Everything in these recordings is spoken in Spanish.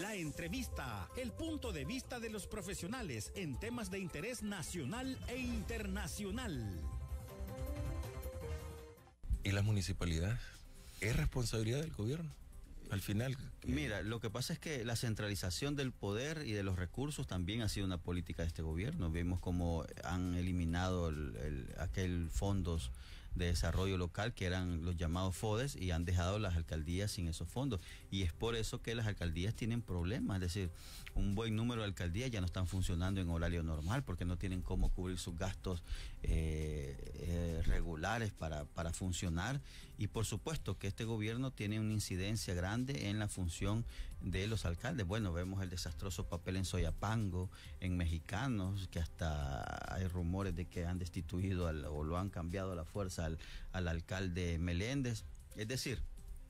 La entrevista, el punto de vista de los profesionales en temas de interés nacional e internacional. ¿Y la municipalidad ¿Es responsabilidad del gobierno? Al final. Eh, Mira, lo que pasa es que la centralización del poder y de los recursos también ha sido una política de este gobierno. Vemos cómo han eliminado aquel fondos de desarrollo local, que eran los llamados FODES, y han dejado las alcaldías sin esos fondos. Y es por eso que las alcaldías tienen problemas, es decir, un buen número de alcaldías ya no están funcionando en horario normal porque no tienen cómo cubrir sus gastos eh, eh, regulares para, funcionar. Y por supuesto que este gobierno tiene una incidencia grande en la función de los alcaldes. Bueno, vemos el desastroso papel en Soyapango, en Mexicanos, que hasta hay rumores de que han destituido o lo han cambiado a la fuerza al, alcalde Meléndez. Es decir.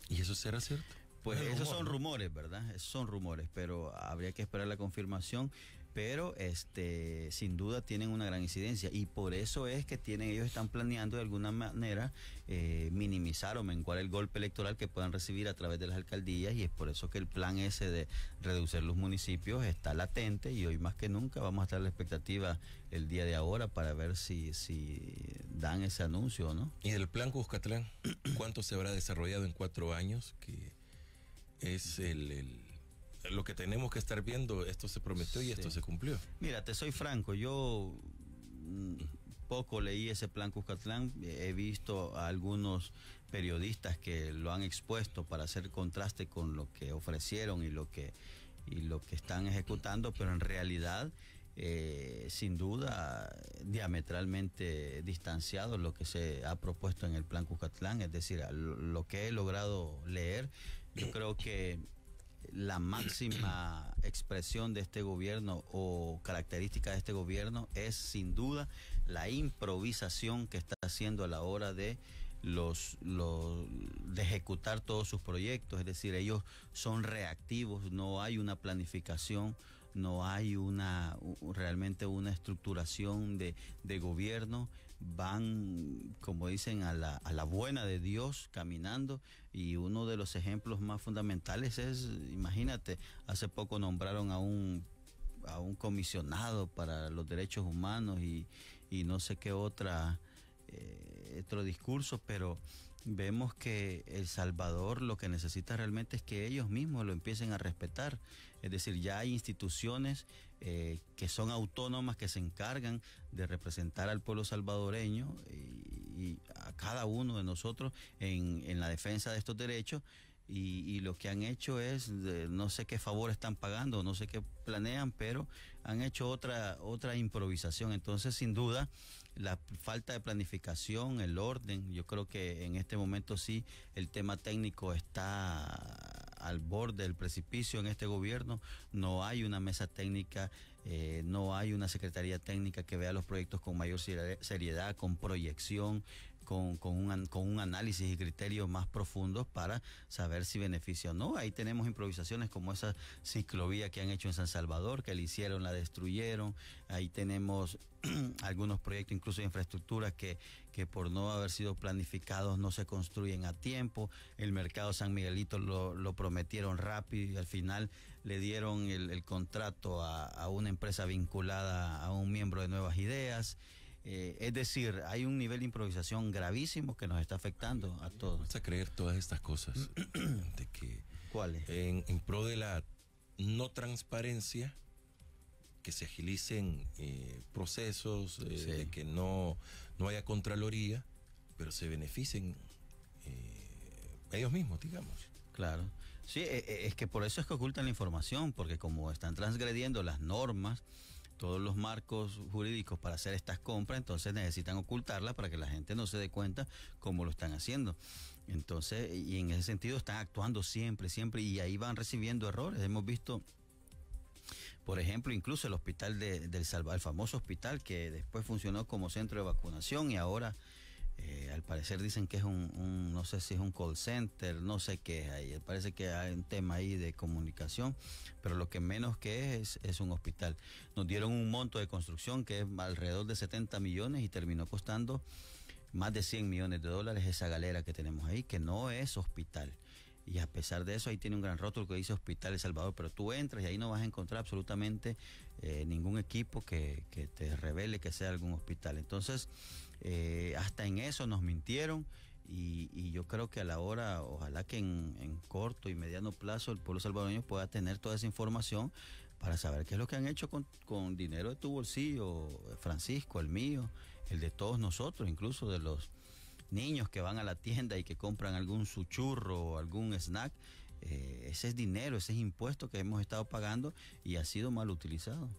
¿Y eso será cierto? Pues esos son rumores, ¿verdad? son rumores, pero habría que esperar la confirmación pero este sin duda tienen una gran incidencia y por eso es que tienen ellos están planeando de alguna manera eh, minimizar o menguar el golpe electoral que puedan recibir a través de las alcaldías y es por eso que el plan ese de reducir los municipios está latente y hoy más que nunca vamos a estar la expectativa el día de ahora para ver si si dan ese anuncio o no y el plan Cuscatlán cuánto se habrá desarrollado en cuatro años que es el lo que tenemos que estar viendo, esto se prometió y esto se cumplió. Mira, te soy franco, yo mm, poco leí ese plan Cuscatlán, he visto a algunos periodistas que lo han expuesto para hacer contraste con lo que ofrecieron y lo que, y lo que están ejecutando, pero en realidad... Eh, sin duda diametralmente distanciado lo que se ha propuesto en el plan Cuscatlán, es decir, lo que he logrado leer, yo creo que la máxima expresión de este gobierno o característica de este gobierno es sin duda la improvisación que está haciendo a la hora de los, de ejecutar todos sus proyectos, es decir, ellos son reactivos, no hay una planificación, no hay una realmente una estructuración de, gobierno, van, como dicen, a la, a la buena de Dios caminando y uno de los ejemplos más fundamentales es, imagínate, hace poco nombraron a un a un comisionado para los derechos humanos y, y no sé qué otra eh, otro discurso, pero vemos que El Salvador lo que necesita realmente es que ellos mismos lo empiecen a respetar. Es decir, ya hay instituciones eh, que son autónomas, que se encargan de representar al pueblo salvadoreño y, a cada uno de nosotros en la defensa de estos derechos y, lo que han hecho es, eh, no sé qué favor están pagando, no sé qué planean, pero han hecho otra, otra improvisación. Entonces, sin duda, la falta de planificación, el orden, yo creo que en este momento sí el tema técnico está al borde del precipicio en este gobierno, no hay una mesa técnica, eh, no hay una secretaría técnica que vea los proyectos con mayor seriedad, con proyección, con, con, un, con un análisis y criterios más profundos para saber si beneficia o no. Ahí tenemos improvisaciones como esa ciclovía que han hecho en San Salvador, que la hicieron, la destruyeron. Ahí tenemos algunos proyectos incluso de infraestructuras que, que por no haber sido planificados no se construyen a tiempo. El mercado San Miguelito lo, prometieron rápido y al final le dieron el, contrato a una empresa vinculada a un miembro de Nuevas Ideas. Eh, es decir, hay un nivel de improvisación gravísimo que nos está afectando a todos. Vamos a creer todas estas cosas de que ¿Cuáles? En, pro de la no transparencia que se agilicen eh, procesos, eh, que no, no haya contraloría, pero se beneficien ellos mismos, digamos. Claro. Sí, e, e, es que por eso es que ocultan la información, porque como están transgrediendo las normas, todos los marcos jurídicos para hacer estas compras, entonces necesitan ocultarlas para que la gente no se dé cuenta cómo lo están haciendo. Entonces, y en ese sentido están actuando siempre, siempre, y ahí van recibiendo errores. Hemos visto por ejemplo, incluso el hospital del Salvador, el famoso hospital que después funcionó como centro de vacunación y ahora eh, al parecer dicen que es un, no sé si es un call center, no sé qué es ahí. Parece que hay un tema ahí de comunicación, pero lo que menos que es, es, un hospital. Nos dieron un monto de construcción que es alrededor de 70 millones y terminó costando más de 100 millones de dólares esa galera que tenemos ahí, que no es hospital. Y a pesar de eso, ahí tiene un gran rótulo que dice Hospital El Salvador, pero tú entras y ahí no vas a encontrar absolutamente eh, ningún equipo que te revele que sea algún hospital. Entonces, eh, hasta en eso nos mintieron y, yo creo que a la hora, ojalá que en, corto y mediano plazo el pueblo salvadoreño pueda tener toda esa información para saber qué es lo que han hecho con, dinero de tu bolsillo, Francisco, el mío, el de todos nosotros, incluso de los niños que van a la tienda y que compran algún suchurro o algún snack. Eh, ese es dinero, ese es impuesto que hemos estado pagando y ha sido mal utilizado.